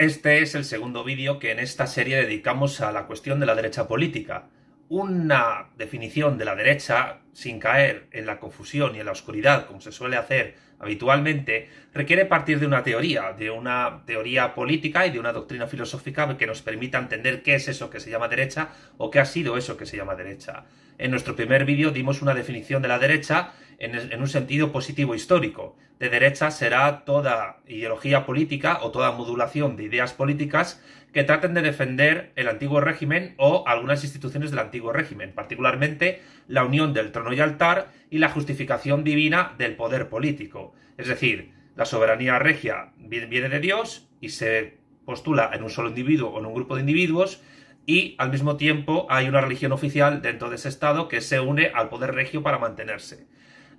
Este es el segundo vídeo que en esta serie dedicamos a la cuestión de la derecha política. Una definición de la derecha, sin caer en la confusión y en la oscuridad, como se suele hacer habitualmente, requiere partir de una teoría, de una teoría política y de una doctrina filosófica que nos permita entender qué es eso que se llama derecha o qué ha sido eso que se llama derecha. En nuestro primer vídeo dimos una definición de la derecha en, un sentido positivo histórico. De derecha será toda ideología política o toda modulación de ideas políticas que traten de defender el antiguo régimen o algunas instituciones del antiguo régimen, particularmente la unión del trono y altar y la justificación divina del poder político. Es decir, la soberanía regia viene de Dios y se postula en un solo individuo o en un grupo de individuos y al mismo tiempo hay una religión oficial dentro de ese Estado que se une al poder regio para mantenerse.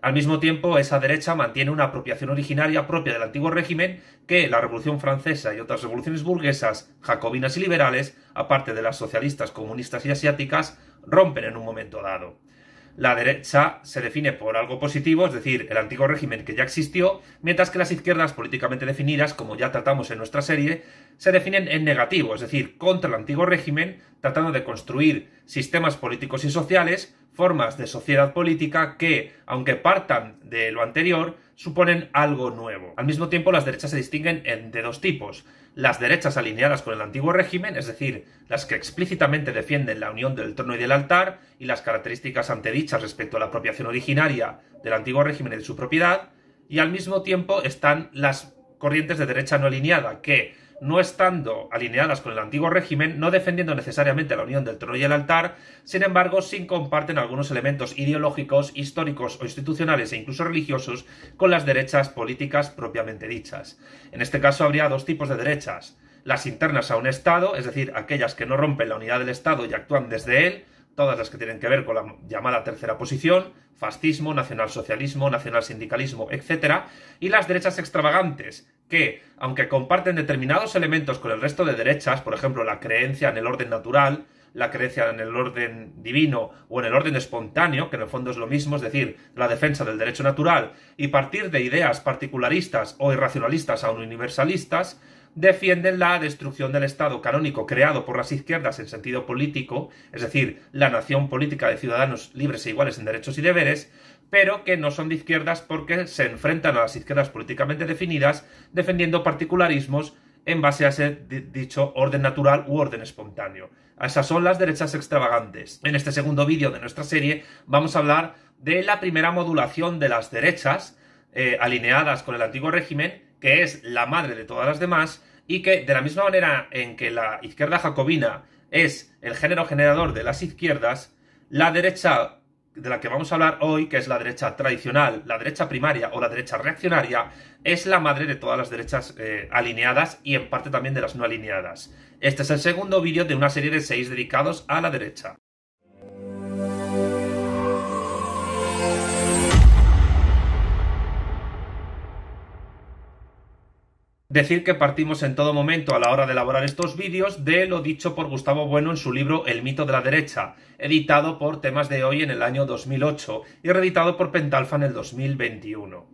Al mismo tiempo, esa derecha mantiene una apropiación originaria propia del antiguo régimen que la Revolución Francesa y otras revoluciones burguesas, jacobinas y liberales, aparte de las socialistas, comunistas y asiáticas, rompen en un momento dado. La derecha se define por algo positivo, es decir, el antiguo régimen que ya existió, mientras que las izquierdas políticamente definidas, como ya tratamos en nuestra serie, se definen en negativo, es decir, contra el antiguo régimen, tratando de construir sistemas políticos y sociales, formas de sociedad política que, aunque partan de lo anterior, suponen algo nuevo. Al mismo tiempo, las derechas se distinguen de dos tipos las derechas alineadas con el antiguo régimen, es decir, las que explícitamente defienden la unión del trono y del altar y las características antedichas respecto a la apropiación originaria del antiguo régimen y de su propiedad, y al mismo tiempo están las corrientes de derecha no alineada que, no estando alineadas con el antiguo régimen, no defendiendo necesariamente la unión del trono y el altar, sin embargo, sí comparten algunos elementos ideológicos, históricos o institucionales e incluso religiosos con las derechas políticas propiamente dichas. En este caso habría dos tipos de derechas, las internas a un Estado, es decir, aquellas que no rompen la unidad del Estado y actúan desde él, todas las que tienen que ver con la llamada tercera posición, fascismo, nacionalsocialismo, sindicalismo, etc., y las derechas extravagantes, que, aunque comparten determinados elementos con el resto de derechas, por ejemplo, la creencia en el orden natural, la creencia en el orden divino o en el orden espontáneo, que en el fondo es lo mismo, es decir, la defensa del derecho natural, y partir de ideas particularistas o irracionalistas aún universalistas, defienden la destrucción del Estado canónico creado por las izquierdas en sentido político, es decir, la nación política de ciudadanos libres e iguales en derechos y deberes, pero que no son de izquierdas porque se enfrentan a las izquierdas políticamente definidas, defendiendo particularismos en base a ese dicho orden natural u orden espontáneo. Esas son las derechas extravagantes. En este segundo vídeo de nuestra serie vamos a hablar de la primera modulación de las derechas eh, alineadas con el antiguo régimen, que es la madre de todas las demás, y que de la misma manera en que la izquierda jacobina es el género generador de las izquierdas, la derecha de la que vamos a hablar hoy, que es la derecha tradicional, la derecha primaria o la derecha reaccionaria, es la madre de todas las derechas eh, alineadas y en parte también de las no alineadas. Este es el segundo vídeo de una serie de seis dedicados a la derecha. Decir que partimos en todo momento a la hora de elaborar estos vídeos de lo dicho por Gustavo Bueno en su libro El mito de la derecha, editado por Temas de Hoy en el año 2008 y reeditado por Pentalfa en el 2021.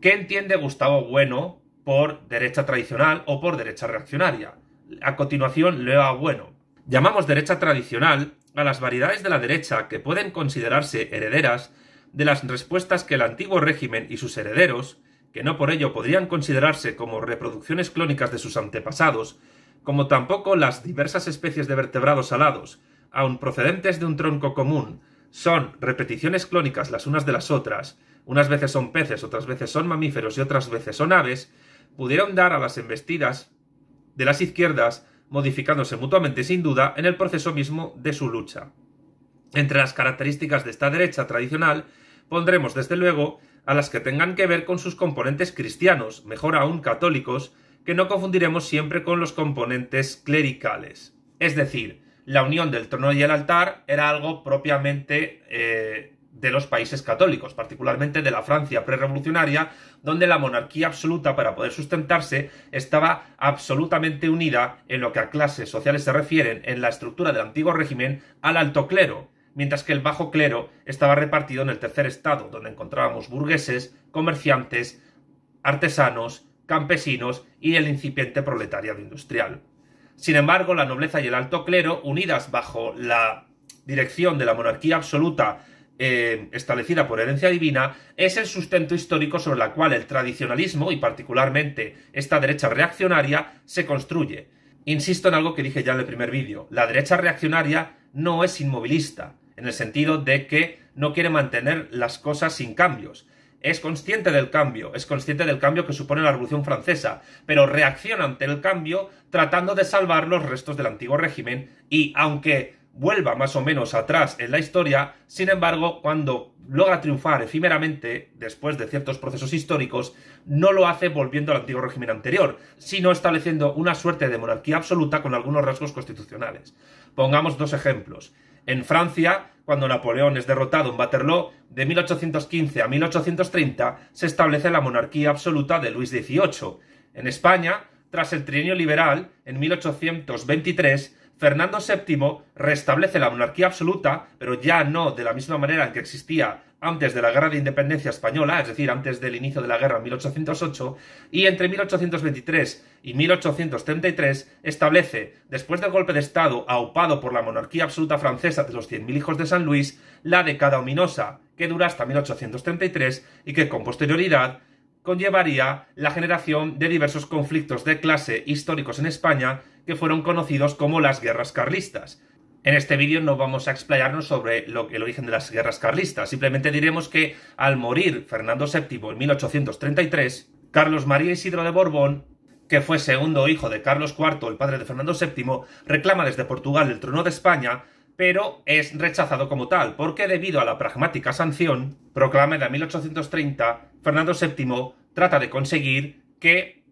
¿Qué entiende Gustavo Bueno por derecha tradicional o por derecha reaccionaria? A continuación leo a Bueno. Llamamos derecha tradicional a las variedades de la derecha que pueden considerarse herederas de las respuestas que el antiguo régimen y sus herederos que no por ello podrían considerarse como reproducciones clónicas de sus antepasados, como tampoco las diversas especies de vertebrados alados, aun procedentes de un tronco común, son repeticiones clónicas las unas de las otras, unas veces son peces, otras veces son mamíferos y otras veces son aves, pudieron dar a las embestidas de las izquierdas, modificándose mutuamente sin duda en el proceso mismo de su lucha. Entre las características de esta derecha tradicional pondremos desde luego a las que tengan que ver con sus componentes cristianos, mejor aún católicos, que no confundiremos siempre con los componentes clericales. Es decir, la unión del trono y el altar era algo propiamente eh, de los países católicos, particularmente de la Francia prerevolucionaria, donde la monarquía absoluta para poder sustentarse estaba absolutamente unida en lo que a clases sociales se refieren en la estructura del antiguo régimen al alto clero, mientras que el bajo clero estaba repartido en el tercer estado, donde encontrábamos burgueses, comerciantes, artesanos, campesinos y el incipiente proletariado industrial. Sin embargo, la nobleza y el alto clero, unidas bajo la dirección de la monarquía absoluta eh, establecida por herencia divina, es el sustento histórico sobre la cual el tradicionalismo, y particularmente esta derecha reaccionaria, se construye. Insisto en algo que dije ya en el primer vídeo, la derecha reaccionaria no es inmovilista, en el sentido de que no quiere mantener las cosas sin cambios. Es consciente del cambio, es consciente del cambio que supone la Revolución Francesa, pero reacciona ante el cambio tratando de salvar los restos del antiguo régimen y, aunque vuelva más o menos atrás en la historia, sin embargo, cuando logra triunfar efímeramente, después de ciertos procesos históricos, no lo hace volviendo al antiguo régimen anterior, sino estableciendo una suerte de monarquía absoluta con algunos rasgos constitucionales. Pongamos dos ejemplos. En Francia, cuando Napoleón es derrotado en Waterloo, de 1815 a 1830 se establece la monarquía absoluta de Luis XVIII. En España, tras el trienio liberal, en 1823, Fernando VII restablece la monarquía absoluta, pero ya no de la misma manera en que existía antes de la Guerra de Independencia Española, es decir, antes del inicio de la guerra en 1808, y entre 1823 y 1833 establece, después del golpe de Estado aupado por la monarquía absoluta francesa de los 100.000 hijos de San Luis, la década ominosa, que dura hasta 1833 y que con posterioridad conllevaría la generación de diversos conflictos de clase históricos en España que fueron conocidos como las guerras carlistas en este vídeo no vamos a explayarnos sobre el origen de las guerras carlistas, simplemente diremos que al morir Fernando VII en 1833, Carlos María Isidro de Borbón, que fue segundo hijo de Carlos IV, el padre de Fernando VII, reclama desde Portugal el trono de España, pero es rechazado como tal, porque debido a la pragmática sanción, proclama de 1830, Fernando VII trata de conseguir que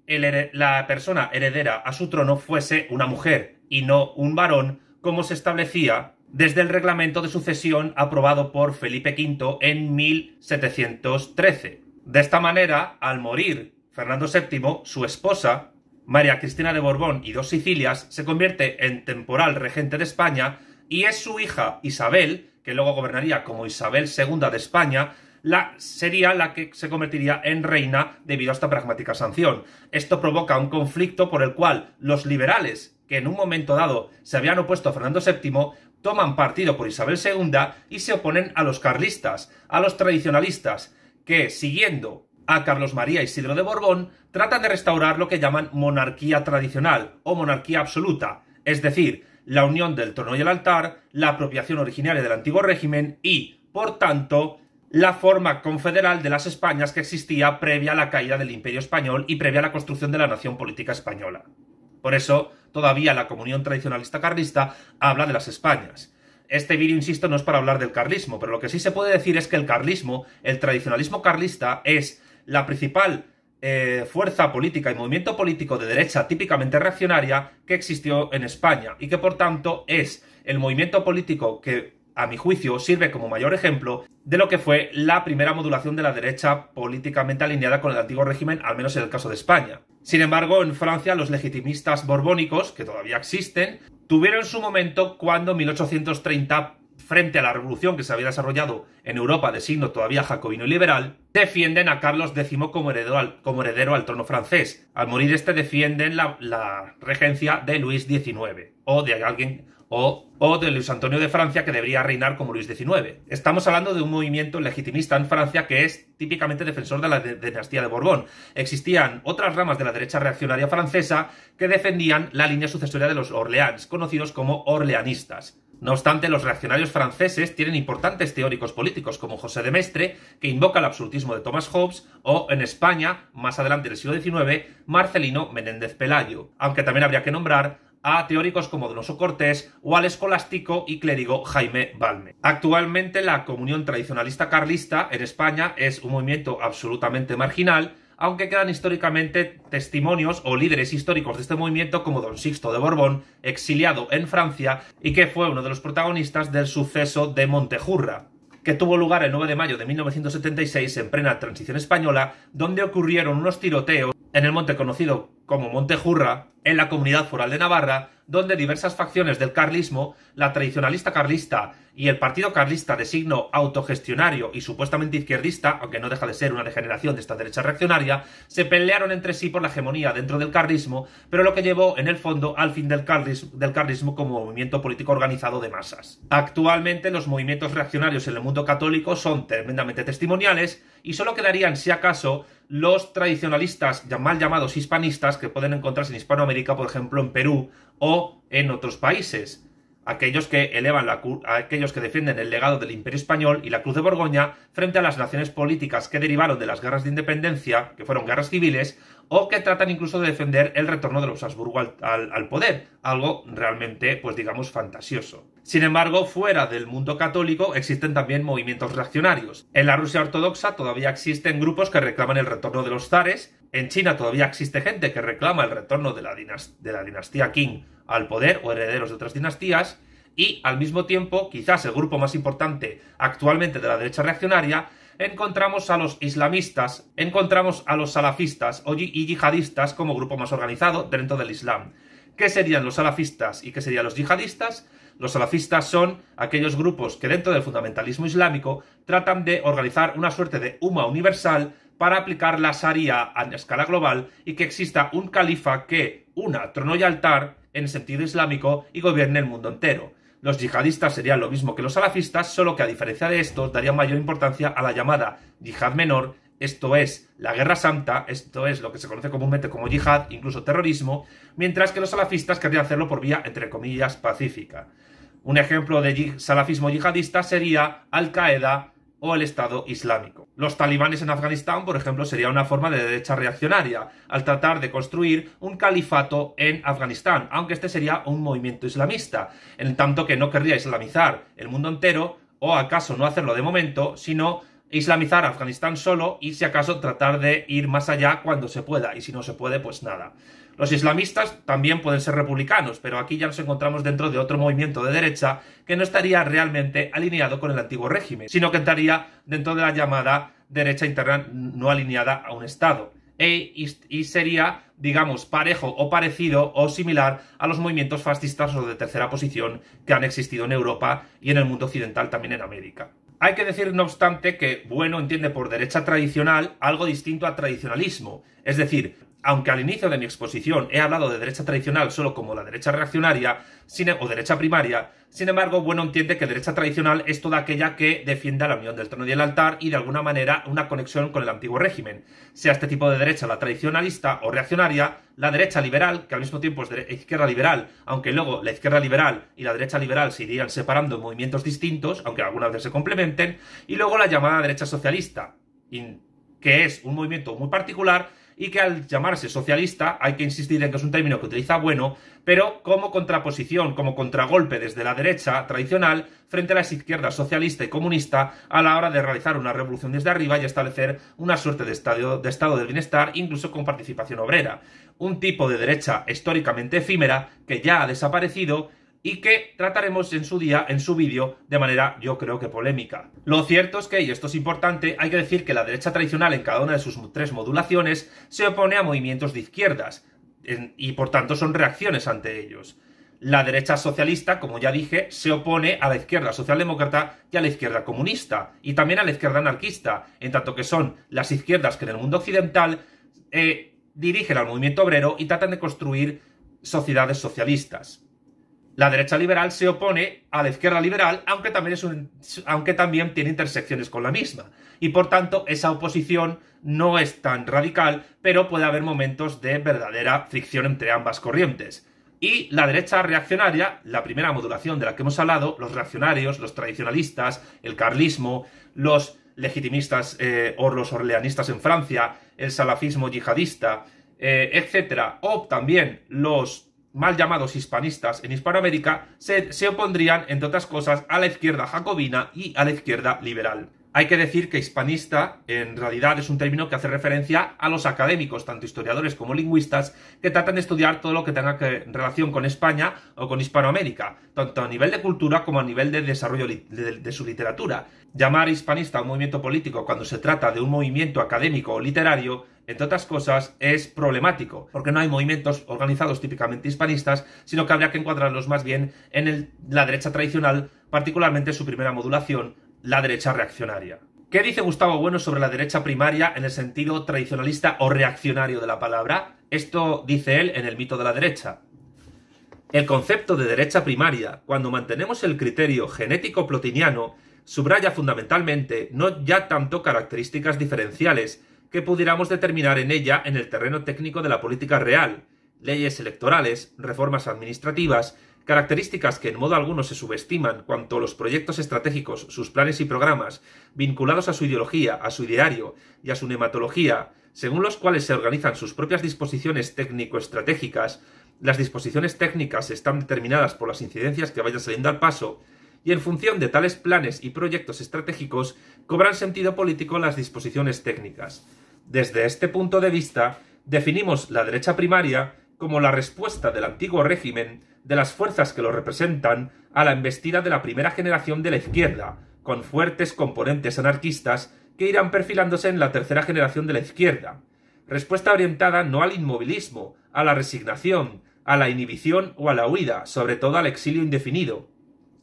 la persona heredera a su trono fuese una mujer y no un varón, como se establecía desde el reglamento de sucesión aprobado por Felipe V en 1713. De esta manera, al morir Fernando VII, su esposa, María Cristina de Borbón y dos Sicilias, se convierte en temporal regente de España y es su hija Isabel, que luego gobernaría como Isabel II de España, la, sería la que se convertiría en reina debido a esta pragmática sanción. Esto provoca un conflicto por el cual los liberales que en un momento dado se habían opuesto a Fernando VII, toman partido por Isabel II y se oponen a los carlistas, a los tradicionalistas, que, siguiendo a Carlos María Isidro de Borbón, tratan de restaurar lo que llaman monarquía tradicional o monarquía absoluta, es decir, la unión del trono y el altar, la apropiación originaria del antiguo régimen y, por tanto, la forma confederal de las Españas que existía previa a la caída del Imperio Español y previa a la construcción de la nación política española. Por eso, todavía la comunión tradicionalista carlista habla de las Españas. Este vídeo, insisto, no es para hablar del carlismo, pero lo que sí se puede decir es que el carlismo, el tradicionalismo carlista, es la principal eh, fuerza política y movimiento político de derecha típicamente reaccionaria que existió en España y que por tanto es el movimiento político que a mi juicio sirve como mayor ejemplo de lo que fue la primera modulación de la derecha políticamente alineada con el antiguo régimen, al menos en el caso de España. Sin embargo, en Francia los legitimistas borbónicos, que todavía existen, tuvieron su momento cuando en 1830, frente a la revolución que se había desarrollado en Europa de signo todavía jacobino y liberal, defienden a Carlos X como heredero al, trono francés. Al morir este defienden la regencia de Luis XIX o de alguien o, de Luis Antonio de Francia, que debería reinar como Luis XIX. Estamos hablando de un movimiento legitimista en Francia que es típicamente defensor de la dinastía de Borbón. Existían otras ramas de la derecha reaccionaria francesa que defendían la línea sucesoria de los Orleans, conocidos como orleanistas. No obstante, los reaccionarios franceses tienen importantes teóricos políticos como José de Mestre, que invoca el absolutismo de Thomas Hobbes, o en España, más adelante del siglo XIX, Marcelino Menéndez Pelayo, aunque también habría que nombrar a teóricos como Donoso Cortés o al escolástico y clérigo Jaime Balme. Actualmente la comunión tradicionalista carlista en España es un movimiento absolutamente marginal, aunque quedan históricamente testimonios o líderes históricos de este movimiento como don Sixto de Borbón, exiliado en Francia y que fue uno de los protagonistas del suceso de Montejurra que tuvo lugar el 9 de mayo de 1976 en plena transición española, donde ocurrieron unos tiroteos en el monte conocido como Monte Jurra, en la comunidad foral de Navarra, donde diversas facciones del carlismo, la tradicionalista carlista y el partido carlista de signo autogestionario y supuestamente izquierdista, aunque no deja de ser una degeneración de esta derecha reaccionaria, se pelearon entre sí por la hegemonía dentro del carlismo, pero lo que llevó en el fondo al fin del carlismo, como movimiento político organizado de masas. Actualmente los movimientos reaccionarios en el mundo católico son tremendamente testimoniales y solo quedarían, si acaso, los tradicionalistas mal llamados hispanistas que pueden encontrarse en Hispanoamérica, por ejemplo en Perú o en otros países. Aquellos que, elevan aquellos que defienden el legado del Imperio Español y la Cruz de Borgoña frente a las naciones políticas que derivaron de las guerras de independencia, que fueron guerras civiles, o que tratan incluso de defender el retorno de los Habsburgo al, al poder, algo realmente, pues digamos, fantasioso. Sin embargo, fuera del mundo católico existen también movimientos reaccionarios. En la Rusia ortodoxa todavía existen grupos que reclaman el retorno de los zares, en China todavía existe gente que reclama el retorno de la, dinastía Qing al poder o herederos de otras dinastías y al mismo tiempo, quizás el grupo más importante actualmente de la derecha reaccionaria, encontramos a los islamistas, encontramos a los salafistas y yihadistas como grupo más organizado dentro del Islam. ¿Qué serían los salafistas y qué serían los yihadistas? Los salafistas son aquellos grupos que dentro del fundamentalismo islámico tratan de organizar una suerte de UMA universal para aplicar la Sharia a escala global y que exista un califa que una trono y altar en sentido islámico y gobierne el mundo entero. Los yihadistas serían lo mismo que los salafistas, solo que a diferencia de estos darían mayor importancia a la llamada yihad menor, esto es, la guerra santa, esto es lo que se conoce comúnmente como yihad, incluso terrorismo, mientras que los salafistas querrían hacerlo por vía, entre comillas, pacífica. Un ejemplo de salafismo yihadista sería Al-Qaeda, o el Estado Islámico. Los talibanes en Afganistán, por ejemplo, sería una forma de derecha reaccionaria, al tratar de construir un califato en Afganistán, aunque este sería un movimiento islamista, en tanto que no querría islamizar el mundo entero, o acaso no hacerlo de momento, sino islamizar Afganistán solo y si acaso tratar de ir más allá cuando se pueda, y si no se puede, pues nada. Los islamistas también pueden ser republicanos, pero aquí ya nos encontramos dentro de otro movimiento de derecha que no estaría realmente alineado con el antiguo régimen, sino que estaría dentro de la llamada derecha interna no alineada a un Estado. E y, sería, digamos, parejo o parecido o similar a los movimientos fascistas o de tercera posición que han existido en Europa y en el mundo occidental también en América. Hay que decir, no obstante, que Bueno entiende por derecha tradicional algo distinto a tradicionalismo, es decir, aunque al inicio de mi exposición he hablado de derecha tradicional solo como la derecha reaccionaria e, o derecha primaria, sin embargo, bueno entiende que derecha tradicional es toda aquella que defienda la unión del trono y el altar y de alguna manera una conexión con el antiguo régimen. Sea este tipo de derecha la tradicionalista o reaccionaria, la derecha liberal, que al mismo tiempo es izquierda liberal, aunque luego la izquierda liberal y la derecha liberal se irían separando en movimientos distintos, aunque algunas veces se complementen, y luego la llamada derecha socialista, que es un movimiento muy particular y que al llamarse socialista hay que insistir en que es un término que utiliza Bueno, pero como contraposición, como contragolpe desde la derecha tradicional frente a las izquierdas socialista y comunista a la hora de realizar una revolución desde arriba y establecer una suerte de, estado de estado bienestar, incluso con participación obrera. Un tipo de derecha históricamente efímera que ya ha desaparecido y que trataremos en su día, en su vídeo, de manera yo creo que polémica. Lo cierto es que, y esto es importante, hay que decir que la derecha tradicional en cada una de sus tres modulaciones se opone a movimientos de izquierdas y por tanto son reacciones ante ellos. La derecha socialista, como ya dije, se opone a la izquierda socialdemócrata y a la izquierda comunista, y también a la izquierda anarquista, en tanto que son las izquierdas que en el mundo occidental eh, dirigen al movimiento obrero y tratan de construir sociedades socialistas. La derecha liberal se opone a la izquierda liberal, aunque también, es aunque también tiene intersecciones con la misma. Y por tanto, esa oposición no es tan radical, pero puede haber momentos de verdadera fricción entre ambas corrientes. Y la derecha reaccionaria, la primera modulación de la que hemos hablado, los reaccionarios, los tradicionalistas, el carlismo, los legitimistas eh, o los orleanistas en Francia, el salafismo yihadista, eh, etc. O también los mal llamados hispanistas en Hispanoamérica, se, se opondrían, entre otras cosas, a la izquierda jacobina y a la izquierda liberal. Hay que decir que hispanista en realidad es un término que hace referencia a los académicos, tanto historiadores como lingüistas, que tratan de estudiar todo lo que tenga relación con España o con Hispanoamérica, tanto a nivel de cultura como a nivel de desarrollo de, su literatura. Llamar hispanista a un movimiento político cuando se trata de un movimiento académico o literario entre otras cosas, es problemático, porque no hay movimientos organizados típicamente hispanistas, sino que habría que encuadrarlos más bien en la derecha tradicional, particularmente su primera modulación, la derecha reaccionaria. ¿Qué dice Gustavo Bueno sobre la derecha primaria en el sentido tradicionalista o reaccionario de la palabra? Esto dice él en el mito de la derecha. El concepto de derecha primaria, cuando mantenemos el criterio genético plotiniano, subraya fundamentalmente no ya tanto características diferenciales que pudiéramos determinar en ella en el terreno técnico de la política real, leyes electorales, reformas administrativas, características que en modo alguno se subestiman cuanto a los proyectos estratégicos, sus planes y programas, vinculados a su ideología, a su ideario y a su nematología, según los cuales se organizan sus propias disposiciones técnico-estratégicas, las disposiciones técnicas están determinadas por las incidencias que vayan saliendo al paso, y en función de tales planes y proyectos estratégicos cobran sentido político las disposiciones técnicas. Desde este punto de vista, definimos la derecha primaria como la respuesta del antiguo régimen de las fuerzas que lo representan a la embestida de la primera generación de la izquierda, con fuertes componentes anarquistas que irán perfilándose en la tercera generación de la izquierda. Respuesta orientada no al inmovilismo, a la resignación, a la inhibición o a la huida, sobre todo al exilio indefinido,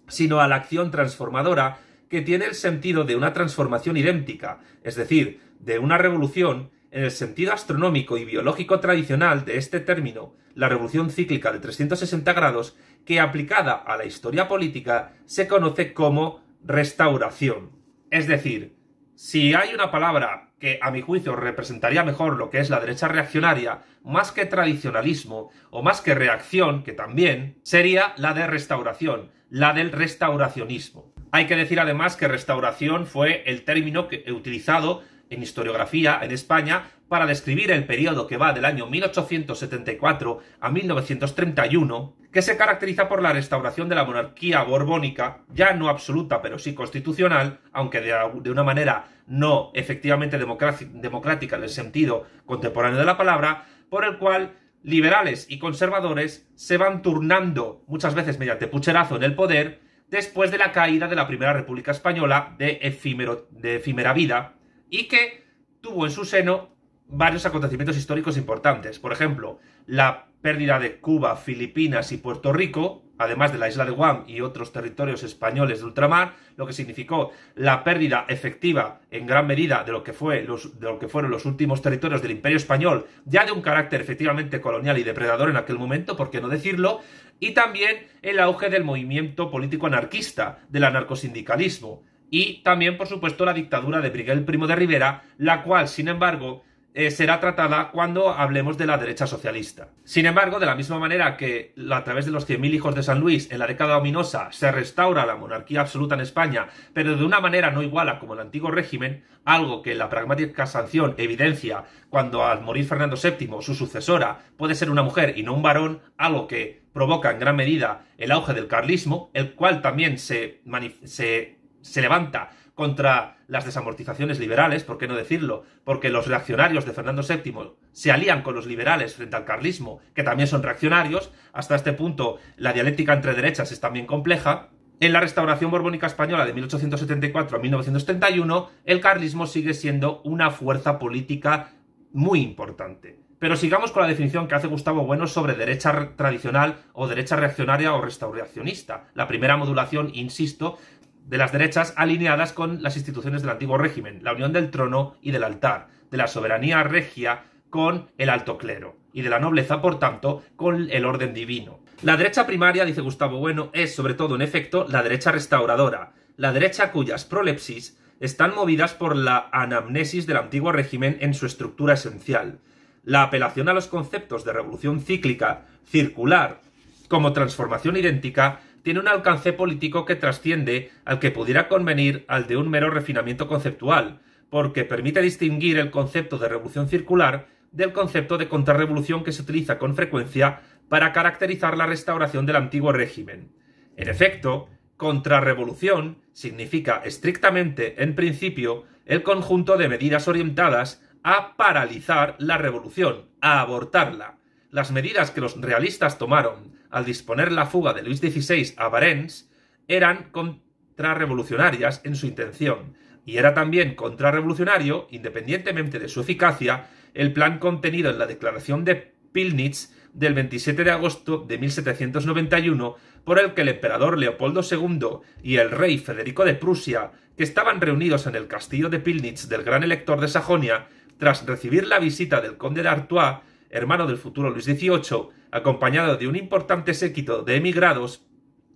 sino a la acción transformadora que tiene el sentido de una transformación idéntica, es decir, de una revolución en el sentido astronómico y biológico tradicional de este término, la revolución cíclica de 360 grados, que aplicada a la historia política se conoce como restauración. Es decir, si hay una palabra que a mi juicio representaría mejor lo que es la derecha reaccionaria, más que tradicionalismo o más que reacción, que también, sería la de restauración, la del restauracionismo. Hay que decir además que restauración fue el término que, utilizado en historiografía en España para describir el periodo que va del año 1874 a 1931, que se caracteriza por la restauración de la monarquía borbónica, ya no absoluta pero sí constitucional, aunque de, una manera no efectivamente democrática en el sentido contemporáneo de la palabra, por el cual liberales y conservadores se van turnando, muchas veces mediante pucherazo en el poder, después de la caída de la Primera República Española de, efímero, de efímera vida, y que tuvo en su seno varios acontecimientos históricos importantes. Por ejemplo, la pérdida de Cuba, Filipinas y Puerto Rico, además de la isla de Guam y otros territorios españoles de ultramar, lo que significó la pérdida efectiva en gran medida de lo que, de lo que fueron los últimos territorios del Imperio Español, ya de un carácter efectivamente colonial y depredador en aquel momento, por qué no decirlo, y también el auge del movimiento político anarquista, del anarcosindicalismo, y también, por supuesto, la dictadura de Miguel Primo de Rivera, la cual, sin embargo, eh, será tratada cuando hablemos de la derecha socialista. Sin embargo, de la misma manera que a través de los 100.000 hijos de San Luis en la década ominosa se restaura la monarquía absoluta en España, pero de una manera no igual a como el antiguo régimen, algo que la pragmática sanción evidencia cuando al morir Fernando VII su sucesora puede ser una mujer y no un varón, algo que provoca en gran medida el auge del carlismo, el cual también se, se se levanta contra las desamortizaciones liberales, por qué no decirlo, porque los reaccionarios de Fernando VII se alían con los liberales frente al carlismo, que también son reaccionarios, hasta este punto la dialéctica entre derechas es también compleja. En la restauración borbónica española de 1874 a 1931, el carlismo sigue siendo una fuerza política muy importante. Pero sigamos con la definición que hace Gustavo Bueno sobre derecha tradicional o derecha reaccionaria o restauracionista. La primera modulación, insisto, de las derechas alineadas con las instituciones del antiguo régimen, la unión del trono y del altar, de la soberanía regia con el alto clero, y de la nobleza, por tanto, con el orden divino. La derecha primaria, dice Gustavo Bueno, es sobre todo, en efecto, la derecha restauradora, la derecha cuyas prolepsis están movidas por la anamnesis del antiguo régimen en su estructura esencial, la apelación a los conceptos de revolución cíclica, circular, como transformación idéntica, tiene un alcance político que trasciende al que pudiera convenir al de un mero refinamiento conceptual, porque permite distinguir el concepto de revolución circular del concepto de contrarrevolución que se utiliza con frecuencia para caracterizar la restauración del antiguo régimen. En efecto, contrarrevolución significa estrictamente, en principio, el conjunto de medidas orientadas a paralizar la revolución, a abortarla, las medidas que los realistas tomaron al disponer la fuga de Luis XVI a Barents eran contrarrevolucionarias en su intención, y era también contrarrevolucionario, independientemente de su eficacia, el plan contenido en la declaración de Pilnitz del 27 de agosto de 1791, por el que el emperador Leopoldo II y el rey Federico de Prusia, que estaban reunidos en el castillo de Pilnitz del gran elector de Sajonia, tras recibir la visita del conde de Artois, hermano del futuro Luis XVIII, acompañado de un importante séquito de emigrados,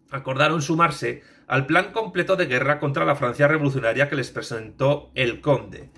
acordaron sumarse al plan completo de guerra contra la Francia revolucionaria que les presentó el conde.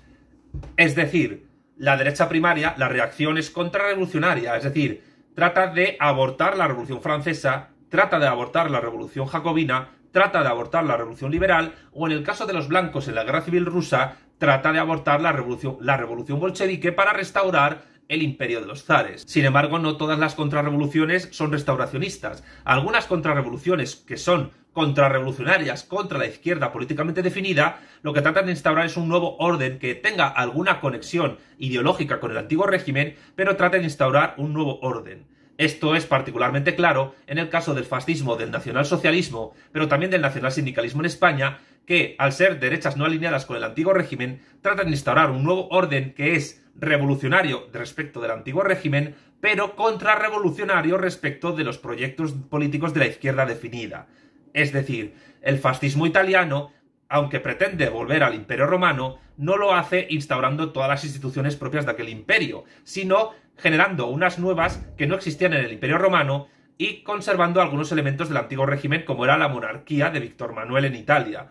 Es decir, la derecha primaria, la reacción es contrarrevolucionaria, es decir, trata de abortar la revolución francesa, trata de abortar la revolución jacobina, trata de abortar la revolución liberal, o en el caso de los blancos en la guerra civil rusa, trata de abortar la revolución, la revolución bolchevique para restaurar el imperio de los zares. Sin embargo, no todas las contrarrevoluciones son restauracionistas. Algunas contrarrevoluciones que son contrarrevolucionarias contra la izquierda políticamente definida, lo que tratan de instaurar es un nuevo orden que tenga alguna conexión ideológica con el antiguo régimen, pero tratan de instaurar un nuevo orden. Esto es particularmente claro en el caso del fascismo, del nacionalsocialismo, pero también del nacionalsindicalismo en España, que, al ser derechas no alineadas con el antiguo régimen, tratan de instaurar un nuevo orden que es revolucionario respecto del antiguo régimen, pero contrarrevolucionario respecto de los proyectos políticos de la izquierda definida. Es decir, el fascismo italiano, aunque pretende volver al imperio romano, no lo hace instaurando todas las instituciones propias de aquel imperio, sino generando unas nuevas que no existían en el imperio romano y conservando algunos elementos del antiguo régimen como era la monarquía de Víctor Manuel en Italia,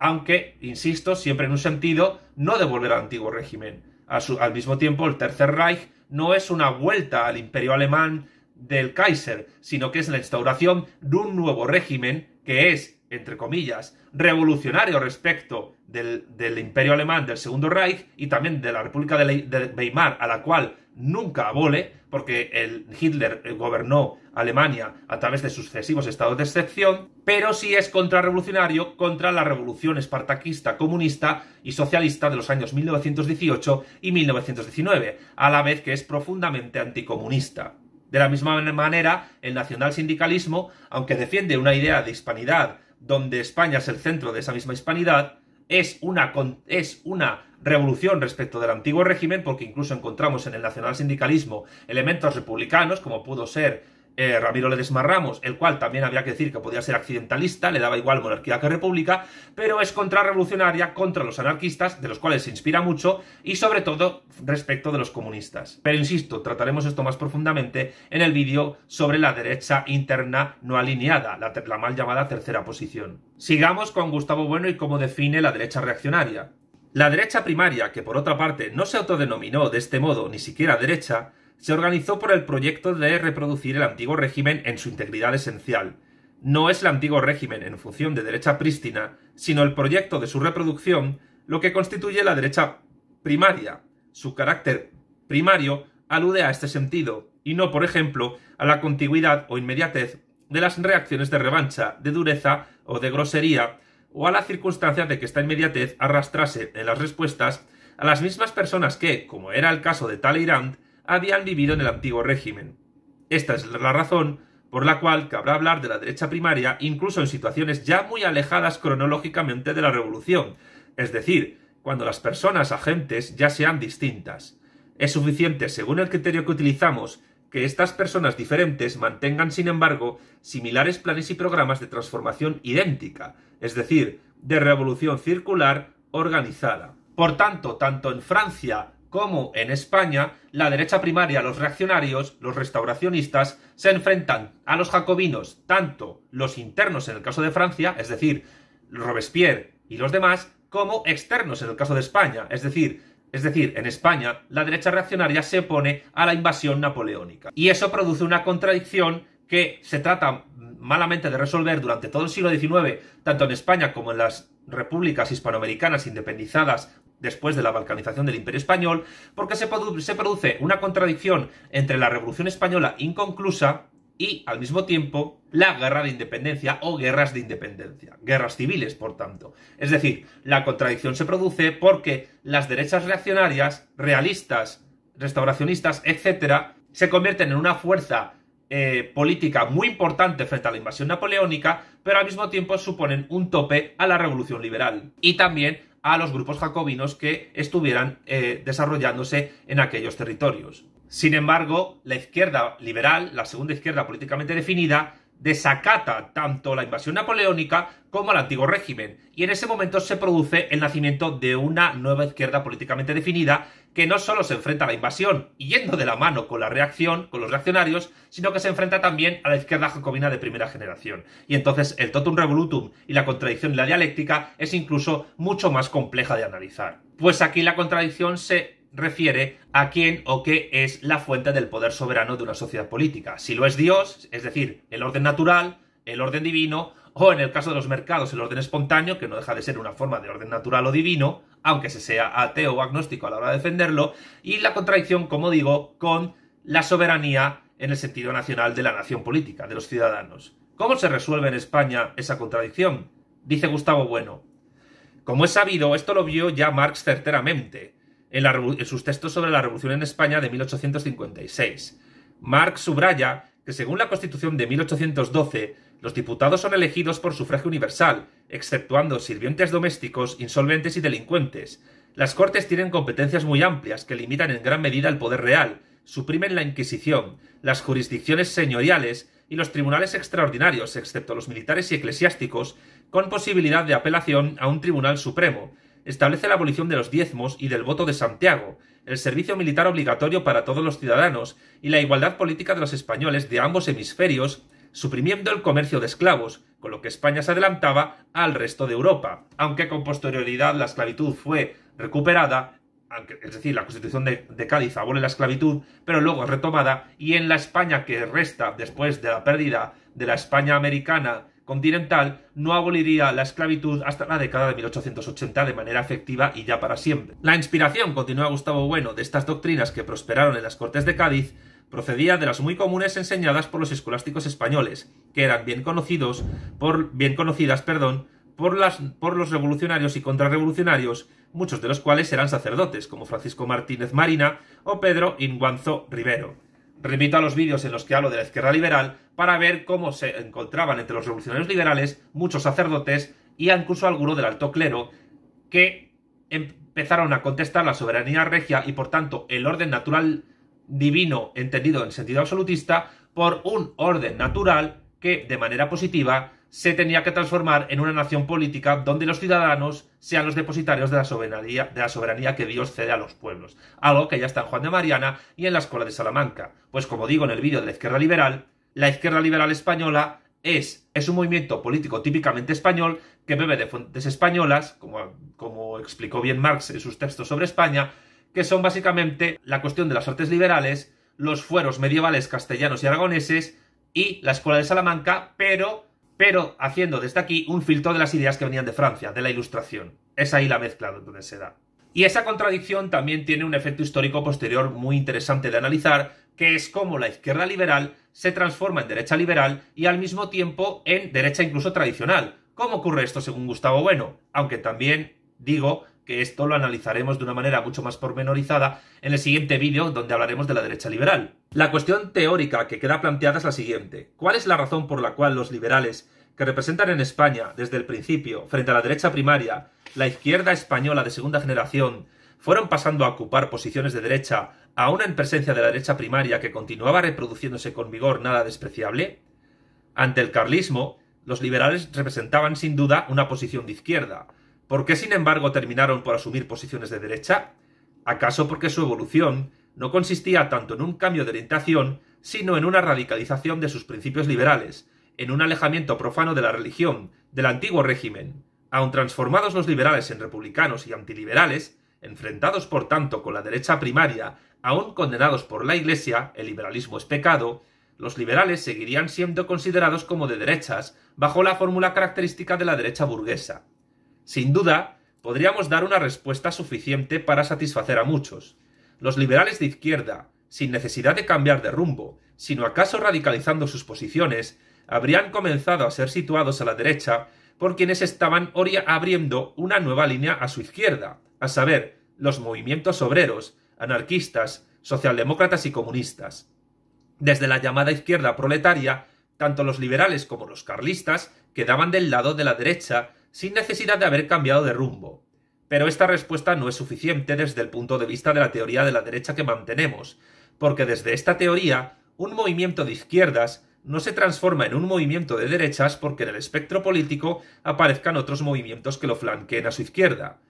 aunque, insisto, siempre en un sentido no devolver al antiguo régimen al mismo tiempo, el Tercer Reich no es una vuelta al imperio alemán del Kaiser, sino que es la instauración de un nuevo régimen que es, entre comillas, revolucionario respecto del, imperio alemán del Segundo Reich y también de la República de Weimar, a la cual nunca abole, porque el Hitler eh, gobernó Alemania a través de sucesivos estados de excepción, pero sí es contrarrevolucionario contra la revolución espartaquista, comunista y socialista de los años 1918 y 1919, a la vez que es profundamente anticomunista. De la misma manera, el nacional sindicalismo, aunque defiende una idea de hispanidad donde España es el centro de esa misma hispanidad, es una revolución respecto del antiguo régimen, porque incluso encontramos en el nacional sindicalismo elementos republicanos, como pudo ser eh, Ramiro Ledesma Ramos, el cual también había que decir que podía ser accidentalista, le daba igual monarquía que república, pero es contrarrevolucionaria contra los anarquistas, de los cuales se inspira mucho, y sobre todo respecto de los comunistas. Pero insisto, trataremos esto más profundamente en el vídeo sobre la derecha interna no alineada, la, la mal llamada tercera posición. Sigamos con Gustavo Bueno y cómo define la derecha reaccionaria. La derecha primaria, que por otra parte no se autodenominó de este modo ni siquiera derecha, se organizó por el proyecto de reproducir el antiguo régimen en su integridad esencial. No es el antiguo régimen en función de derecha prístina, sino el proyecto de su reproducción lo que constituye la derecha primaria. Su carácter primario alude a este sentido, y no, por ejemplo, a la contigüidad o inmediatez de las reacciones de revancha, de dureza o de grosería o a la circunstancia de que esta inmediatez arrastrase en las respuestas a las mismas personas que, como era el caso de Talleyrand, habían vivido en el antiguo régimen. Esta es la razón por la cual cabrá hablar de la derecha primaria incluso en situaciones ya muy alejadas cronológicamente de la revolución, es decir, cuando las personas agentes ya sean distintas. Es suficiente, según el criterio que utilizamos, que estas personas diferentes mantengan, sin embargo, similares planes y programas de transformación idéntica, es decir, de revolución circular organizada. Por tanto, tanto en Francia como en España, la derecha primaria, los reaccionarios, los restauracionistas, se enfrentan a los jacobinos, tanto los internos en el caso de Francia, es decir, Robespierre y los demás, como externos en el caso de España, es decir, es decir, en España, la derecha reaccionaria se opone a la invasión napoleónica. Y eso produce una contradicción que se trata malamente de resolver durante todo el siglo XIX, tanto en España como en las repúblicas hispanoamericanas independizadas después de la balcanización del Imperio Español, porque se, produce una contradicción entre la Revolución Española inconclusa y, al mismo tiempo, la guerra de independencia o guerras de independencia, guerras civiles, por tanto. Es decir, la contradicción se produce porque las derechas reaccionarias, realistas, restauracionistas, etc., se convierten en una fuerza eh, política muy importante frente a la invasión napoleónica, pero al mismo tiempo suponen un tope a la revolución liberal y también a los grupos jacobinos que estuvieran eh, desarrollándose en aquellos territorios. Sin embargo, la izquierda liberal, la segunda izquierda políticamente definida, desacata tanto la invasión napoleónica como al antiguo régimen, y en ese momento se produce el nacimiento de una nueva izquierda políticamente definida que no solo se enfrenta a la invasión, yendo de la mano con la reacción, con los reaccionarios, sino que se enfrenta también a la izquierda jacobina de primera generación. Y entonces el totum revolutum y la contradicción y la dialéctica es incluso mucho más compleja de analizar. Pues aquí la contradicción se refiere a quién o qué es la fuente del poder soberano de una sociedad política. Si lo es Dios, es decir, el orden natural, el orden divino, o en el caso de los mercados, el orden espontáneo, que no deja de ser una forma de orden natural o divino, aunque se sea ateo o agnóstico a la hora de defenderlo, y la contradicción, como digo, con la soberanía en el sentido nacional de la nación política, de los ciudadanos. ¿Cómo se resuelve en España esa contradicción? Dice Gustavo Bueno. Como es sabido, esto lo vio ya Marx certeramente en, sus textos sobre la Revolución en España de 1856. Marx subraya que según la Constitución de 1812, los diputados son elegidos por sufragio universal, exceptuando sirvientes domésticos, insolventes y delincuentes. Las Cortes tienen competencias muy amplias que limitan en gran medida el poder real, suprimen la Inquisición, las jurisdicciones señoriales y los tribunales extraordinarios, excepto los militares y eclesiásticos, con posibilidad de apelación a un tribunal supremo, establece la abolición de los diezmos y del voto de Santiago, el servicio militar obligatorio para todos los ciudadanos y la igualdad política de los españoles de ambos hemisferios, suprimiendo el comercio de esclavos, con lo que España se adelantaba al resto de Europa. Aunque con posterioridad la esclavitud fue recuperada, es decir, la Constitución de, Cádiz abole la esclavitud, pero luego retomada, y en la España que resta después de la pérdida de la España americana continental no aboliría la esclavitud hasta la década de 1880 de manera efectiva y ya para siempre. La inspiración, continúa Gustavo Bueno, de estas doctrinas que prosperaron en las Cortes de Cádiz, procedía de las muy comunes enseñadas por los escolásticos españoles, que eran bien conocidos por bien conocidas, perdón, por, las, por los revolucionarios y contrarrevolucionarios, muchos de los cuales eran sacerdotes, como Francisco Martínez Marina o Pedro Inguanzo Rivero. Remito a los vídeos en los que hablo de la izquierda liberal para ver cómo se encontraban entre los revolucionarios liberales muchos sacerdotes y incluso alguno del alto clero que empezaron a contestar la soberanía regia y por tanto el orden natural divino entendido en sentido absolutista por un orden natural que de manera positiva se tenía que transformar en una nación política donde los ciudadanos sean los depositarios de la soberanía, de la soberanía que Dios cede a los pueblos, algo que ya está en Juan de Mariana y en la Escuela de Salamanca. Pues como digo en el vídeo de la izquierda liberal, la izquierda liberal española es, es un movimiento político típicamente español que bebe de fuentes españolas, como, como explicó bien Marx en sus textos sobre España, que son básicamente la cuestión de las artes liberales, los fueros medievales castellanos y aragoneses y la Escuela de Salamanca, pero pero haciendo desde aquí un filtro de las ideas que venían de Francia, de la Ilustración. Es ahí la mezcla donde se da. Y esa contradicción también tiene un efecto histórico posterior muy interesante de analizar, que es cómo la izquierda liberal se transforma en derecha liberal y al mismo tiempo en derecha incluso tradicional. ¿Cómo ocurre esto según Gustavo Bueno? Aunque también digo que esto lo analizaremos de una manera mucho más pormenorizada en el siguiente vídeo donde hablaremos de la derecha liberal. La cuestión teórica que queda planteada es la siguiente. ¿Cuál es la razón por la cual los liberales que representan en España desde el principio, frente a la derecha primaria, la izquierda española de segunda generación, fueron pasando a ocupar posiciones de derecha, aún en presencia de la derecha primaria que continuaba reproduciéndose con vigor nada despreciable? Ante el carlismo, los liberales representaban sin duda una posición de izquierda, ¿Por qué, sin embargo, terminaron por asumir posiciones de derecha? ¿Acaso porque su evolución no consistía tanto en un cambio de orientación, sino en una radicalización de sus principios liberales, en un alejamiento profano de la religión, del antiguo régimen? Aun transformados los liberales en republicanos y antiliberales, enfrentados por tanto con la derecha primaria, aun condenados por la Iglesia, el liberalismo es pecado, los liberales seguirían siendo considerados como de derechas, bajo la fórmula característica de la derecha burguesa. Sin duda, podríamos dar una respuesta suficiente para satisfacer a muchos. Los liberales de izquierda, sin necesidad de cambiar de rumbo, sino acaso radicalizando sus posiciones, habrían comenzado a ser situados a la derecha por quienes estaban abriendo una nueva línea a su izquierda, a saber, los movimientos obreros, anarquistas, socialdemócratas y comunistas. Desde la llamada izquierda proletaria, tanto los liberales como los carlistas quedaban del lado de la derecha sin necesidad de haber cambiado de rumbo. Pero esta respuesta no es suficiente desde el punto de vista de la teoría de la derecha que mantenemos, porque desde esta teoría, un movimiento de izquierdas no se transforma en un movimiento de derechas porque en el espectro político aparezcan otros movimientos que lo flanqueen a su izquierda.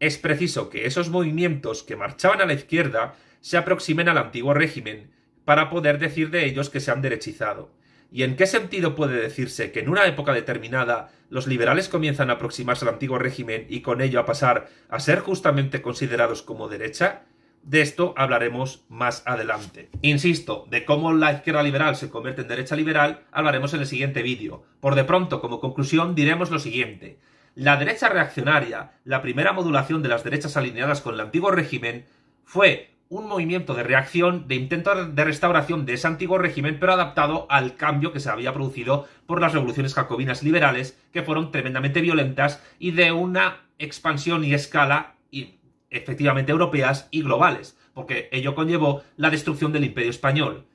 Es preciso que esos movimientos que marchaban a la izquierda se aproximen al antiguo régimen, para poder decir de ellos que se han derechizado. ¿Y en qué sentido puede decirse que en una época determinada los liberales comienzan a aproximarse al antiguo régimen y con ello a pasar a ser justamente considerados como derecha? De esto hablaremos más adelante. Insisto, de cómo la izquierda liberal se convierte en derecha liberal hablaremos en el siguiente vídeo. Por de pronto, como conclusión, diremos lo siguiente. La derecha reaccionaria, la primera modulación de las derechas alineadas con el antiguo régimen, fue un movimiento de reacción, de intento de restauración de ese antiguo régimen, pero adaptado al cambio que se había producido por las revoluciones jacobinas liberales, que fueron tremendamente violentas y de una expansión y escala efectivamente europeas y globales, porque ello conllevó la destrucción del imperio español.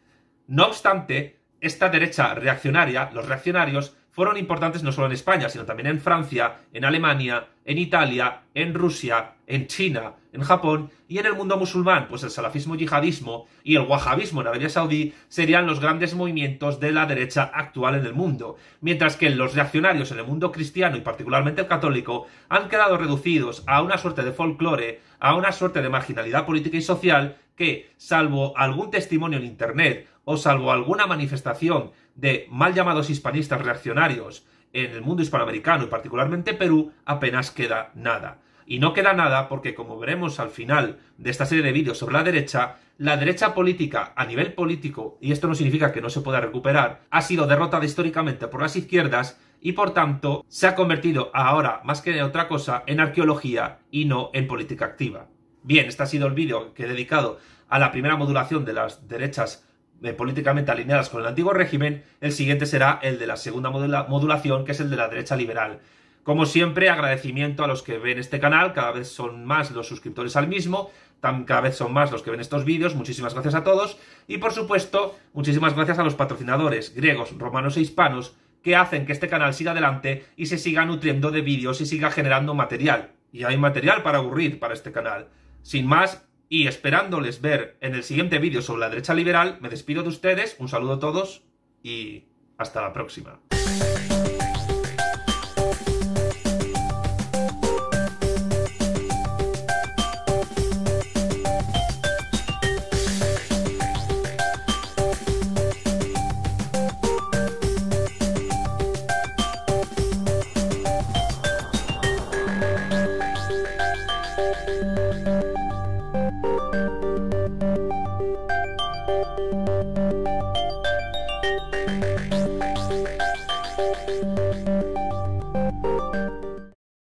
No obstante, esta derecha reaccionaria, los reaccionarios, fueron importantes no solo en España, sino también en Francia, en Alemania, en Italia, en Rusia, en China, en Japón y en el mundo musulmán, pues el salafismo yihadismo y el wahabismo en Arabia Saudí serían los grandes movimientos de la derecha actual en el mundo, mientras que los reaccionarios en el mundo cristiano y particularmente el católico han quedado reducidos a una suerte de folclore, a una suerte de marginalidad política y social que, salvo algún testimonio en Internet o salvo alguna manifestación de mal llamados hispanistas reaccionarios en el mundo hispanoamericano y particularmente Perú, apenas queda nada. Y no queda nada porque, como veremos al final de esta serie de vídeos sobre la derecha, la derecha política a nivel político, y esto no significa que no se pueda recuperar, ha sido derrotada históricamente por las izquierdas y por tanto se ha convertido ahora más que en otra cosa en arqueología y no en política activa. Bien, este ha sido el vídeo que he dedicado a la primera modulación de las derechas eh, políticamente alineadas con el antiguo régimen, el siguiente será el de la segunda modulación, que es el de la derecha liberal. Como siempre, agradecimiento a los que ven este canal, cada vez son más los suscriptores al mismo, cada vez son más los que ven estos vídeos, muchísimas gracias a todos, y por supuesto, muchísimas gracias a los patrocinadores griegos, romanos e hispanos, que hacen que este canal siga adelante y se siga nutriendo de vídeos y siga generando material. Y hay material para aburrir para este canal. Sin más, y esperándoles ver en el siguiente vídeo sobre la derecha liberal, me despido de ustedes, un saludo a todos y hasta la próxima.